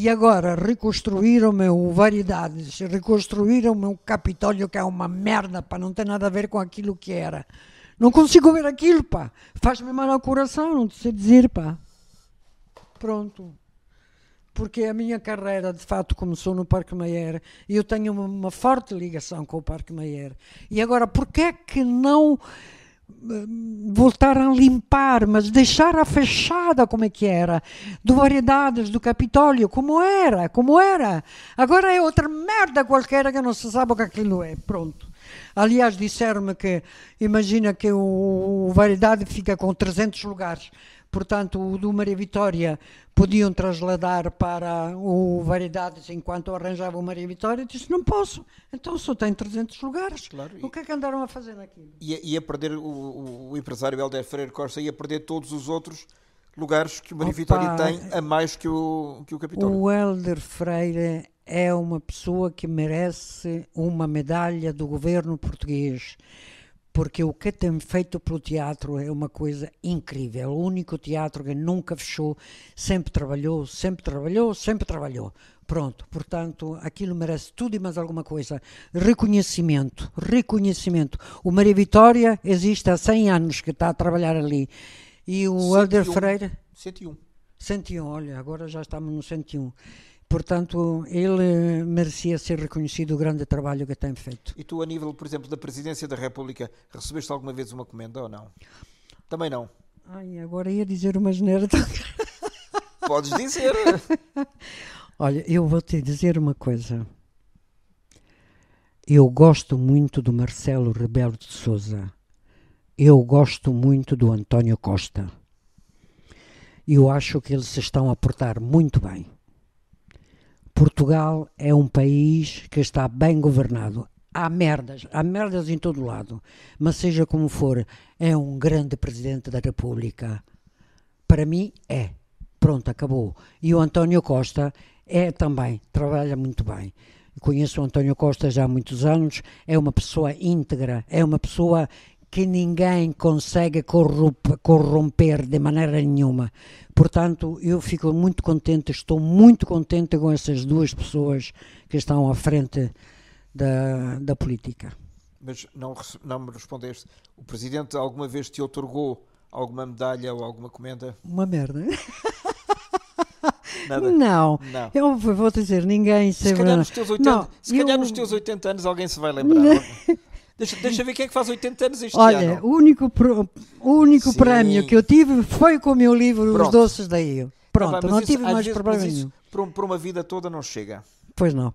E agora reconstruíram-me o Variedades, reconstruíram-me o Capitólio, que é uma merda, pá, não tem nada a ver com aquilo que era. Não consigo ver aquilo, pá. Faz-me mal ao coração, não sei dizer, pá. Pronto. Porque a minha carreira, de fato, começou no Parque Mayer e eu tenho uma, forte ligação com o Parque Mayer. E agora, porquê é que não voltaram a limpar, mas deixaram a fechada como é que era, do Variedades, do Capitólio, como era, como era. Agora é outra merda qualquer que não se sabe o que aquilo é, pronto. Aliás, disseram-me que, imagina que o, o Variedade fica com 300 lugares, Portanto, o do Maria Vitória podiam trasladar para o Variedades enquanto arranjava o Maria Vitória. Disse: Não posso, então só tem 300 lugares. Claro, o que é que andaram a fazer aqui? Ia, ia perder o, o, o empresário Helder Freire Costa, ia perder todos os outros lugares que o Maria Opa, Vitória tem a mais que o, que o capitão. O Helder Freire é uma pessoa que merece uma medalha do governo português porque o que tem feito pelo teatro é uma coisa incrível. É o único teatro que nunca fechou, sempre trabalhou, sempre trabalhou, sempre trabalhou. Pronto, portanto, aquilo merece tudo e mais alguma coisa. Reconhecimento, reconhecimento. O Maria Vitória existe há 100 anos que está a trabalhar ali. E o Helder Freire... 101. 101, olha, agora já estamos no 101. Portanto, ele eh, merecia ser reconhecido o grande trabalho que tem feito. E tu, a nível, por exemplo, da Presidência da República, recebeste alguma vez uma comenda ou não? Também não. Ai, agora ia dizer uma geneira Podes dizer. Olha, eu vou te dizer uma coisa. Eu gosto muito do Marcelo Rebelo de Souza. Eu gosto muito do António Costa. Eu acho que eles se estão a portar muito bem Portugal é um país que está bem governado. Há merdas, há merdas em todo lado, mas seja como for, é um grande presidente da República. Para mim, é. Pronto, acabou. E o António Costa é também, trabalha muito bem. Conheço o António Costa já há muitos anos, é uma pessoa íntegra, é uma pessoa que ninguém consegue corromper de maneira nenhuma. Portanto, eu fico muito contente, estou muito contente com essas duas pessoas que estão à frente da, da política. Mas não, não me respondeste. O presidente alguma vez te otorgou alguma medalha ou alguma comenda? Uma merda. Não, não. eu vou dizer, ninguém se, se calhar, nos teus 80, não, se calhar eu... nos teus 80 anos alguém se vai lembrar. Deixa, deixa ver quem é que faz 80 anos este Olha, ano. Olha, o único, o único prémio que eu tive foi com o meu livro Pronto. Os Doces da Eu. Pronto, ah, não isso, tive mais vezes, problema mas isso, por Para uma vida toda não chega. Pois não.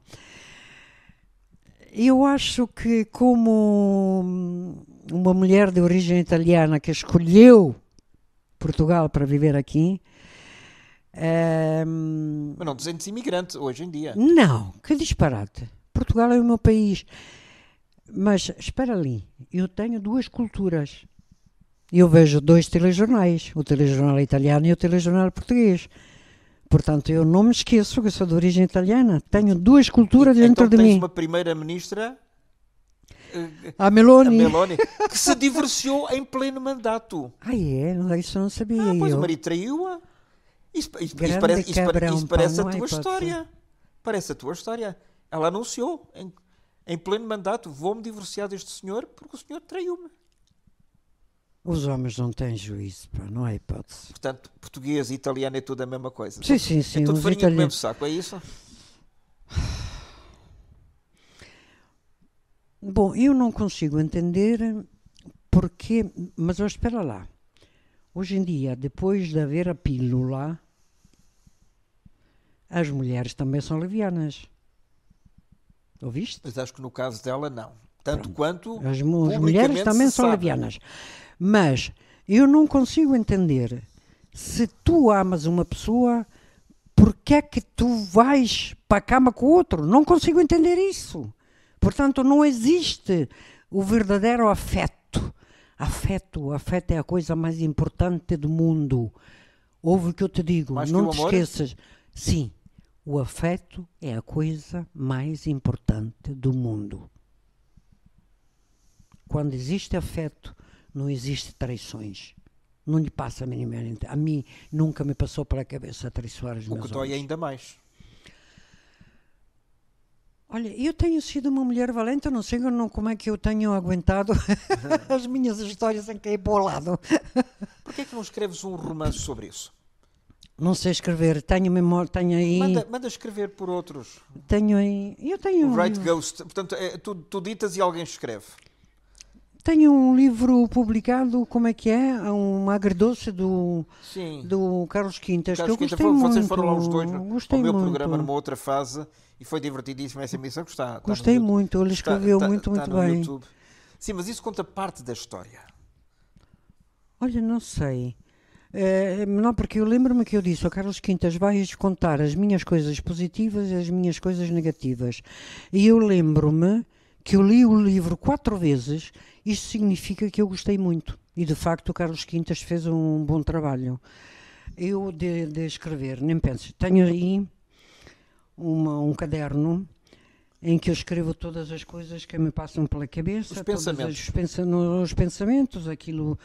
Eu acho que como uma mulher de origem italiana que escolheu Portugal para viver aqui. Ehm, mas não 200 imigrantes hoje em dia. Não, que disparate. Portugal é o meu país. Mas espera ali, eu tenho duas culturas. Eu vejo dois telejornais, o telejornal italiano e o telejornal português. Portanto, eu não me esqueço que sou de origem italiana. Tenho duas culturas então dentro então, de mim. Então tens uma primeira-ministra eh, a Meloni. a Meloni. que se divorciou em pleno mandato. Ah, é? Isso não sabia. Ah, pois eu. o marido traiu-a. Isso, isso, isso, parece, isso parece a é tua história. Parece a tua história. Ela anunciou em, em pleno mandato, vou-me divorciar deste senhor porque o senhor traiu-me. Os homens não têm juízo, pá, não há hipótese. Portanto, português e italiano é tudo a mesma coisa. Sim, sim, é sim. É tudo farinha italianos... do mesmo saco, é isso? Bom, eu não consigo entender porque, mas oh, espera lá. Hoje em dia, depois de haver a pílula, as mulheres também são levianas. Ouviste? Mas acho que no caso dela, não. Tanto Pronto. quanto. As, as mulheres também são sabe. levianas. Mas eu não consigo entender se tu amas uma pessoa, porque é que tu vais para a cama com o outro? Não consigo entender isso. Portanto, não existe o verdadeiro afeto. Afeto, afeto é a coisa mais importante do mundo. Ouve o que eu te digo, mais não te amor? esqueças. Sim, o afeto é a coisa mais importante do mundo. Quando existe afeto, não existe traições. Não lhe passa minimamente. A mim nunca me passou pela cabeça traiçoar os o meus O que dói ainda mais. Olha, eu tenho sido uma mulher valente, não sei como é que eu tenho aguentado as minhas histórias sem cair é para o lado. Porquê é que não escreves um romance sobre isso? Não sei escrever, tenho memória, tenho aí. Manda, manda escrever por outros. Tenho aí. Eu tenho. O Wright Ghost. Portanto, é, tu, tu ditas e alguém escreve. Tenho um livro publicado, como é que é? Um agridoce do, do Carlos Quintas. Carlos que eu Quinta, gostei muito. Vocês foram lá os dois no, é? meu muito. programa numa outra fase e foi divertidíssimo. essa emissão Está, gostei muito, ele escreveu está, muito, muito bem. YouTube. Sim, mas isso conta parte da história. Olha, não sei. É, não, porque eu lembro-me que eu disse ao Carlos Quintas: vais contar as minhas coisas positivas e as minhas coisas negativas. E eu lembro-me que eu li o livro quatro vezes, isto significa que eu gostei muito. E de facto o Carlos Quintas fez um bom trabalho. Eu de, de escrever, nem penso. Tenho aí uma, um caderno em que eu escrevo todas as coisas que me passam pela cabeça, os pensamentos, todos os, os pensamentos aquilo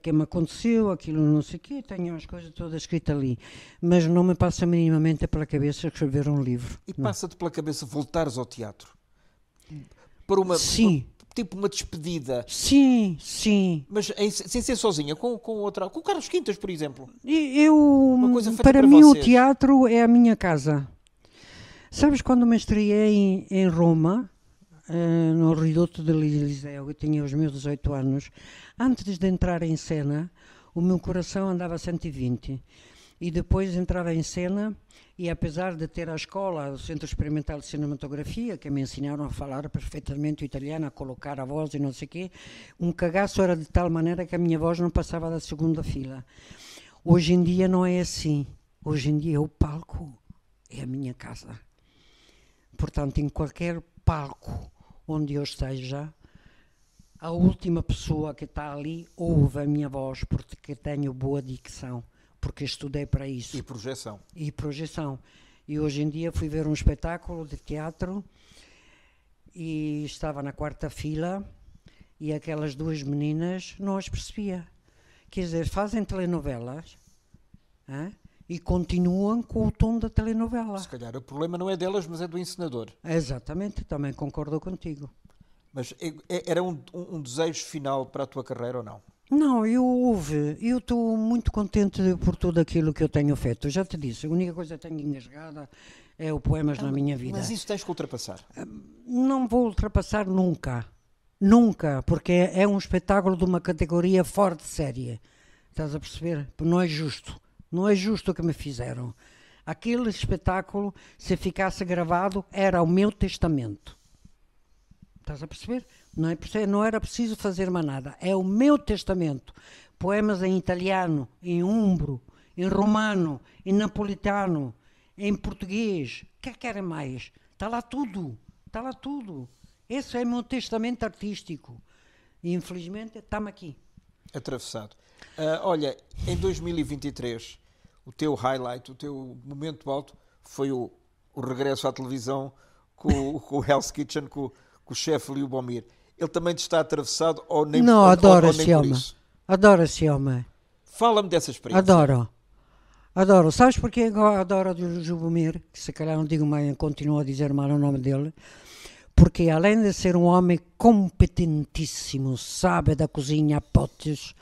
que me aconteceu, aquilo não sei o quê, tenho as coisas todas escritas ali. Mas não me passa minimamente pela cabeça escrever um livro. E passa-te pela cabeça voltares ao teatro? Para uma, sim. tipo uma despedida. Sim, sim. Mas em, sem ser sozinha, com, com outra. Com o Carlos Quintas, por exemplo. Eu, para, para, mim, vocês. o teatro é a minha casa. Sabes quando me estreiei em, em Roma? Eh, no Reduto de Liseu, eu tinha os meus 18 anos, antes de entrar em cena, o meu coração andava a 120. E depois entrava em cena e apesar de ter a escola do Centro Experimental de Cinematografia, que me ensinaram a falar perfeitamente o italiano, a colocar a voz e não sei o quê, um cagaço era de tal maneira que a minha voz não passava da segunda fila. Hoje em dia não é assim. Hoje em dia o palco é a minha casa. Portanto, em qualquer palco onde eu esteja, a última pessoa que está ali ouve a minha voz porque tenho boa dicção, porque estudei para isso. E projeção. E projeção. E hoje em dia fui ver um espetáculo de teatro e estava na quarta fila e aquelas duas meninas não as percebia. Quer dizer, fazem telenovelas, hein? e continuam com o tom da telenovela. Se calhar o problema não é delas, mas é do encenador. Exatamente, também concordo contigo. Mas é, é, era um, um desejo final para a tua carreira ou não? Não, eu houve. Eu estou muito contente por tudo aquilo que eu tenho feito. Eu já te disse, a única coisa que tenho engasgada é o Poemas ah, na Minha Vida. Mas isso tens que ultrapassar. Ah, não vou ultrapassar nunca. Nunca, porque é, é um espetáculo de uma categoria forte, séria. Estás a perceber? Não é justo não é justo o que me fizeram. Aquele espetáculo, se ficasse gravado, era o meu testamento. Estás a perceber? Não, é, não era preciso fazer mais nada. É o meu testamento. Poemas em italiano, em umbro, em romano, em napolitano, em português. O que é que era mais? Está lá tudo. Está lá tudo. Esse é o meu testamento artístico. E infelizmente estamos aqui. Atravessado. Uh, olha, em 2023 o teu highlight, o teu momento alto foi o, o regresso à televisão com, com o Hell's Kitchen, com, com o chefe Bomir. Ele também te está atravessado ou nem Não, ou, adoro ou, ou Adoro esse homem. Fala-me dessa experiência. Adoro. Adoro. Sabes porquê adoro o Jubomir? Que se calhar não digo mais, continuo a dizer mal o nome dele. Porque além de ser um homem competentíssimo, sabe da cozinha a potes,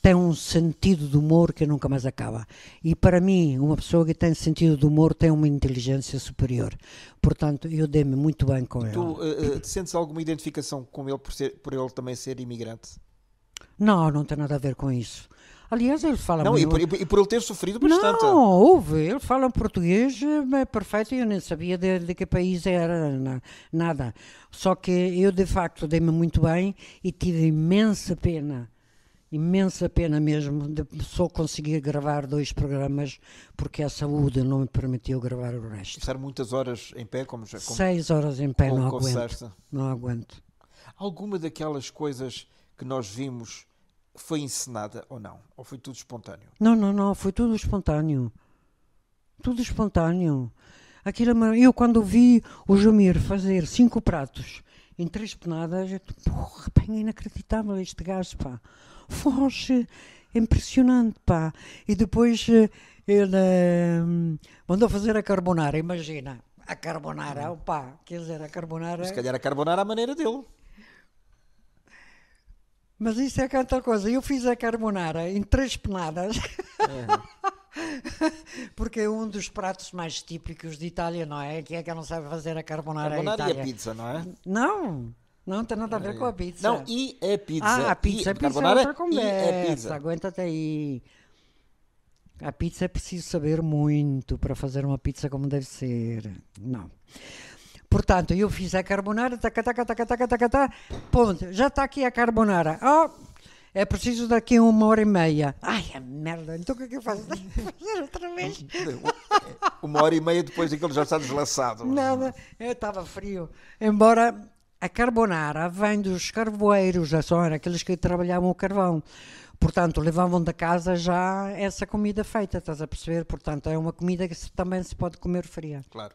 tem um sentido de humor que nunca mais acaba. E para mim, uma pessoa que tem sentido de humor tem uma inteligência superior. Portanto, eu dei-me muito bem com ele. Tu uh, sentes alguma identificação com ele por, ser, por ele também ser imigrante? Não, não tem nada a ver com isso. Aliás, ele fala não, muito... e, por, e por ele ter sofrido bastante. Não, houve. Ele fala um português é perfeito e eu nem sabia de, de que país era, nada. Só que eu, de facto, dei-me muito bem e tive imensa pena imensa pena mesmo de só conseguir gravar dois programas porque a saúde não me permitiu gravar o resto. Estar muitas horas em pé, como já como, Seis horas em pé, não aguento. Não aguento. Alguma daquelas coisas que nós vimos foi encenada ou não? Ou foi tudo espontâneo? Não, não, não, foi tudo espontâneo. Tudo espontâneo. Aquilo, é eu quando vi o Jumir fazer cinco pratos em três penadas, eu, porra, bem é inacreditável este gajo, pá foge. impressionante, pá. E depois eh, ele hum, mandou fazer a carbonara, imagina. A carbonara, hum. opá, quer dizer, a carbonara. Se calhar a carbonara à é maneira dele. Mas isso é, é outra coisa. Eu fiz a carbonara em três penadas. É. Porque é um dos pratos mais típicos de Itália, não é? Quem é que não sabe fazer a carbonara, carbonara em Itália. Carbonara e a pizza, não é? Não. Não, tem nada a ver com a pizza. Não, e é pizza. Ah, a pizza é e é pizza é outra conversa. E é pizza. Aguenta-te aí. A pizza é preciso saber muito para fazer uma pizza como deve ser. Não. Portanto, eu fiz a carbonara, taca, taca, taca, taca, taca, taca, ponto. Já está aqui a carbonara. Oh, é preciso daqui uma hora e meia. Ai, a merda, então o que é que eu faço? fazer outra vez? É, uma hora e meia depois daquilo já está deslaçado. Nada, eu é, estava frio. Embora a carbonara vem dos carvoeiros da é zona, aqueles que trabalhavam o carvão. Portanto, levavam da casa já essa comida feita, estás a perceber? Portanto, é uma comida que se, também se pode comer fria. Claro.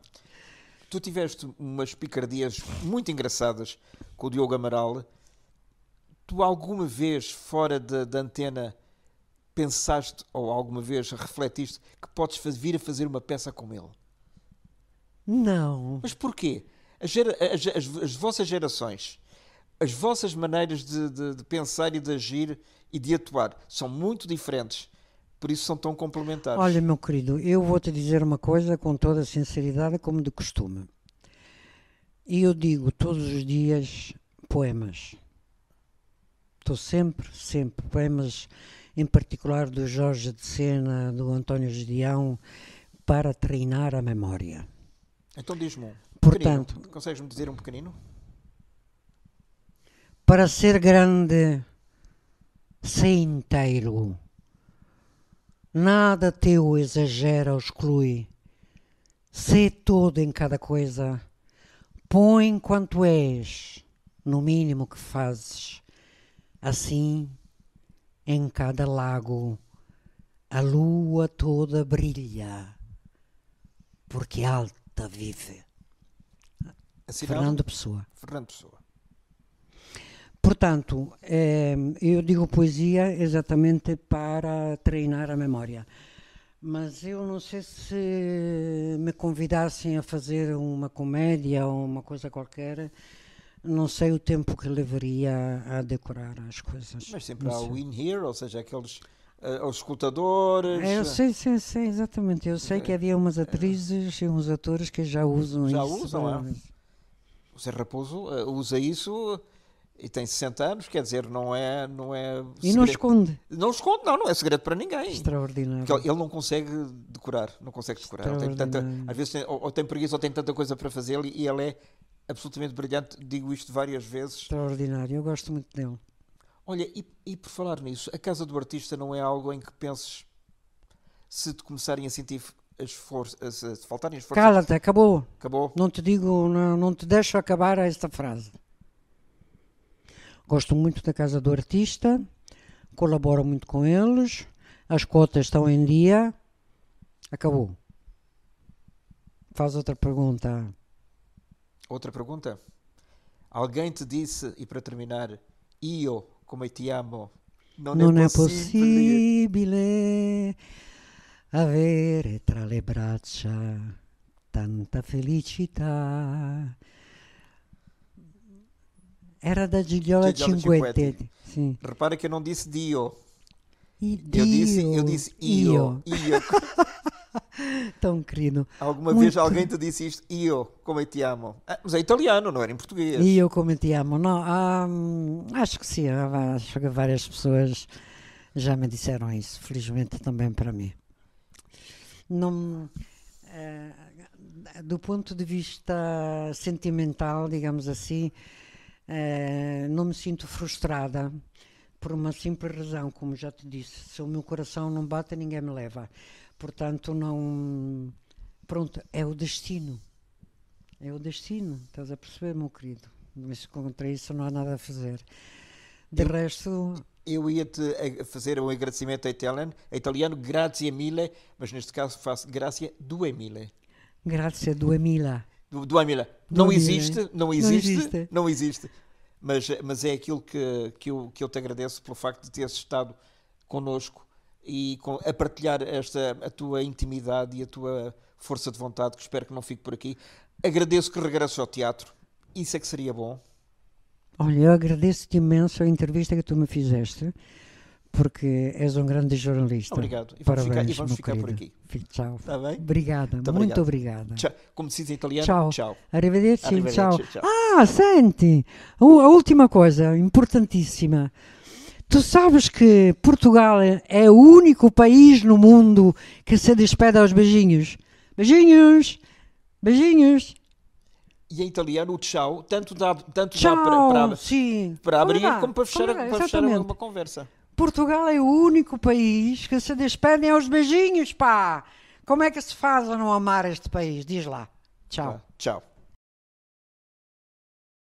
Tu tiveste umas picardias muito engraçadas com o Diogo Amaral. Tu alguma vez, fora da antena, pensaste ou alguma vez refletiste que podes vir a fazer uma peça com ele? Não. Mas porquê? as, as, as, vossas gerações, as vossas maneiras de, de, de pensar e de agir e de atuar são muito diferentes por isso são tão complementares. Olha, meu querido, eu vou-te dizer uma coisa com toda a sinceridade, como de costume. E eu digo todos os dias poemas. Estou sempre, sempre, poemas, em particular do Jorge de Sena, do António Gedeão, para treinar a memória. Então diz-me Portanto, consegues-me dizer um pequenino? Para ser grande, sei inteiro. Nada teu exagera ou exclui. Sê todo em cada coisa. Põe quanto és, no mínimo que fazes. Assim, em cada lago, a lua toda brilha, porque alta vive. Assinado? Fernando Pessoa. Fernando Pessoa. Portanto, eh, eu digo poesia exatamente para treinar a memória. Mas eu não sei se me convidassem a fazer uma comédia ou uma coisa qualquer, não sei o tempo que levaria a decorar as coisas. Mas sempre há o in here, ou seja, aqueles uh, os escutadores. É, eu eh. sei, sei, sei, exatamente. Eu sei que havia umas atrizes e uns atores que já usam já isso. Já usam, é? o Zé Raposo eh, usa isso eh, e tem 60 anos, quer dizer, não é. Não é e não esconde. Não esconde, não, não é segredo para ninguém. Extraordinário. Porque ele não consegue decorar, não consegue decorar. tem tanta, às vezes tem, ou, ou, tem preguiça ou tem tanta coisa para fazer e ele é absolutamente brilhante. Digo isto várias vezes. Extraordinário, eu gosto muito dele. Olha, e, e por falar nisso, a casa do artista não é algo em que penses se te começarem a sentir se faltarem as forças. Cala-te, acabou. Acabou. Não te digo, não, não te deixo acabar esta frase. Gosto muito da Casa do Artista, colaboro muito com eles, as cotas estão em dia. Acabou. Faz outra pergunta. Outra pergunta? Alguém te disse, e para terminar, eu, como eu te amo, não, é não é, é possível avere tra le braccia tanta felicità. Era da Gigliola, Gigliola Cinquetti. Sì. Repare che non disse Dio. Dio. Eu disse, eu io. Io. io. Tão querido. Alguma Muito... vez alguém te disse isto? Io, come te amo? Ah, eh, mas é italiano, não era em português. Io, como ti amo? Não, hum, acho que sim. Acho que várias pessoas já me disseram isso. Felizmente também para mim não uh, eh, do ponto de vista sentimental, digamos assim, uh, não me sinto frustrada por uma simples razão, como já te disse, se o meu coração não bate, ninguém me leva. Portanto, não pronto, é o destino. É o destino, estás a perceber, meu querido? Mas contra isso não há nada a fazer. De resto, eu ia-te fazer um agradecimento a italiano, a italiano, grazie mille, mas neste caso faço grazie due mille. Grazie due mila. Du, due Não, Existe, não existe, não existe, não existe. Mas, mas é aquilo que, que, eu, que eu te agradeço pelo facto de teres estado connosco e com, a partilhar esta, a tua intimidade e a tua força de vontade, que espero que não fique por aqui. Agradeço que regresses ao teatro, isso é que seria bom. Olha, eu agradeço-te imenso a entrevista que tu me fizeste, porque és um grande jornalista. Obrigado. E vamos Parabéns, ficar, e vamos ficar por aqui. Tchau. Está bem? Obrigada, muito, obrigada. Tchau. Como se diz em italiano, tchau. tchau. Arrivederci, Arrivederci tchau. tchau. Ah, senti! A última coisa, importantíssima. Tu sabes que Portugal é o único país no mundo que se despede aos beijinhos. Beijinhos! Beijinhos! e em italiano o tchau tanto dá, tanto tchau, dá para, para, sim. para abrir dá, como para fechar, para fechar uma conversa. Portugal é o único país que se despedem aos beijinhos, pá! Como é que se faz a não amar este país? Diz lá. Tchau. Ah, tchau.